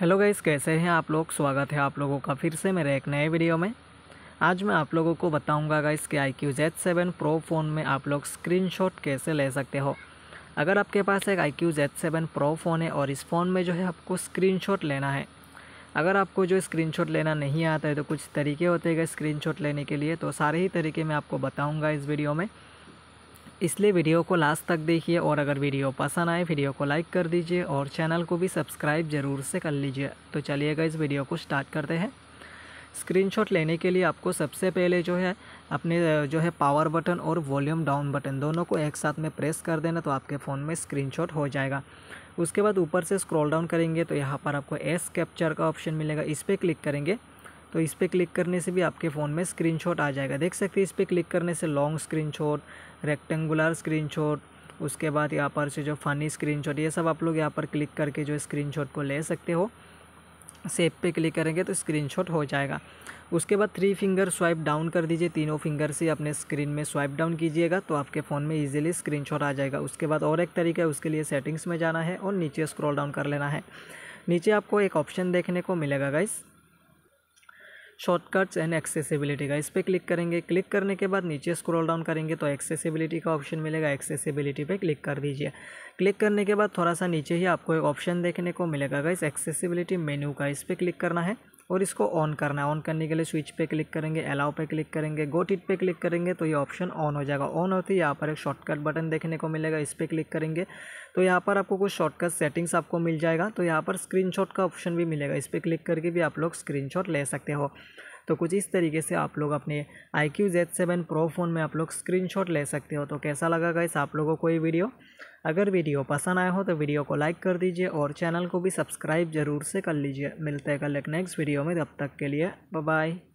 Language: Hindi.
हेलो गाइस कैसे हैं आप लोग स्वागत है आप लोगों का फिर से मेरे एक नए वीडियो में आज मैं आप लोगों को बताऊंगा गाइस कि iQOO Z seven Pro phone में आप लोग स्क्रीनशॉट कैसे ले सकते हो अगर आपके पास एक iQOO Z seven Pro phone है और इस फ़ोन में जो है आपको स्क्रीनशॉट लेना है अगर आपको जो शॉट लेना नहीं आता है तो कुछ तरीके होते हैं शॉट लेने के लिए तो सारे ही तरीके मैं आपको बताऊँगा इस वीडियो में इसलिए वीडियो को लास्ट तक देखिए और अगर वीडियो पसंद आए वीडियो को लाइक कर दीजिए और चैनल को भी सब्सक्राइब ज़रूर से कर लीजिए तो चलिएगा इस वीडियो को स्टार्ट करते हैं स्क्रीनशॉट लेने के लिए आपको सबसे पहले जो है अपने जो है पावर बटन और वॉल्यूम डाउन बटन दोनों को एक साथ में प्रेस कर देना तो आपके फ़ोन में स्क्रीनशॉट हो जाएगा उसके बाद ऊपर से स्क्रॉल डाउन करेंगे तो यहाँ पर आपको एस कैप्चर का ऑप्शन मिलेगा इस पर क्लिक करेंगे तो इस पर क्लिक करने से भी आपके फ़ोन में स्क्रीन आ जाएगा देख सकते हैं इस पर क्लिक करने से लॉन्ग शॉट रेक्टेंगुलर स्क्रीन उसके बाद यहाँ पर से जो फ़नी स्क्रीनशॉट ये सब आप लोग यहाँ पर क्लिक करके जो स्क्रीनशॉट को ले सकते हो सेप पे क्लिक करेंगे तो स्क्रीनशॉट हो जाएगा उसके बाद थ्री फिंगर स्वाइप डाउन कर दीजिए तीनों फिंगर से अपने स्क्रीन में स्वाइप डाउन कीजिएगा तो आपके फ़ोन में इजीली स्क्रीनशॉट आ जाएगा उसके बाद और एक तरीका है उसके लिए सेटिंग्स में जाना है और नीचे स्क्रॉल डाउन कर लेना है नीचे आपको एक ऑप्शन देखने को मिलेगा गाइस शॉर्टकट्स एंड एक्सेसिबिलिटी का इस पर क्लिक करेंगे क्लिक करने के बाद नीचे स्क्रॉल डाउन करेंगे तो एक्सेसिबिलिटी का ऑप्शन मिलेगा एक्सेसिबिलिटी पे क्लिक कर दीजिए क्लिक करने के बाद थोड़ा सा नीचे ही आपको एक ऑप्शन देखने को मिलेगा इस एक्सेसिबिलिटी मेन्यू का इस पर क्लिक करना है और इसको ऑन करना है ऑन करने के लिए स्विच पे क्लिक करेंगे अलाउ पे क्लिक करेंगे गोट इट पे क्लिक करेंगे तो ये ऑप्शन ऑन हो जाएगा ऑन होते ही यहाँ पर एक शॉर्टकट बटन देखने को मिलेगा इस पर क्लिक करेंगे तो यहाँ पर आपको कुछ शॉर्टकट सेटिंग्स आपको मिल जाएगा तो यहाँ पर स्क्रीनशॉट का ऑप्शन भी मिलेगा इस पर क्लिक करके भी आप लोग स्क्रीनशॉट ले सकते हो तो कुछ इस तरीके से आप लोग अपने iQOO Z seven Pro phone में आप लोग स्क्रीनशॉट ले सकते हो तो कैसा लगा गाइस आप लोगों को ये वीडियो अगर वीडियो पसंद आया हो तो वीडियो को लाइक कर दीजिए और चैनल को भी सब्सक्राइब जरूर से कर लीजिए मिलते हैं कल एक नेक्स्ट वीडियो में तब तक के लिए बाय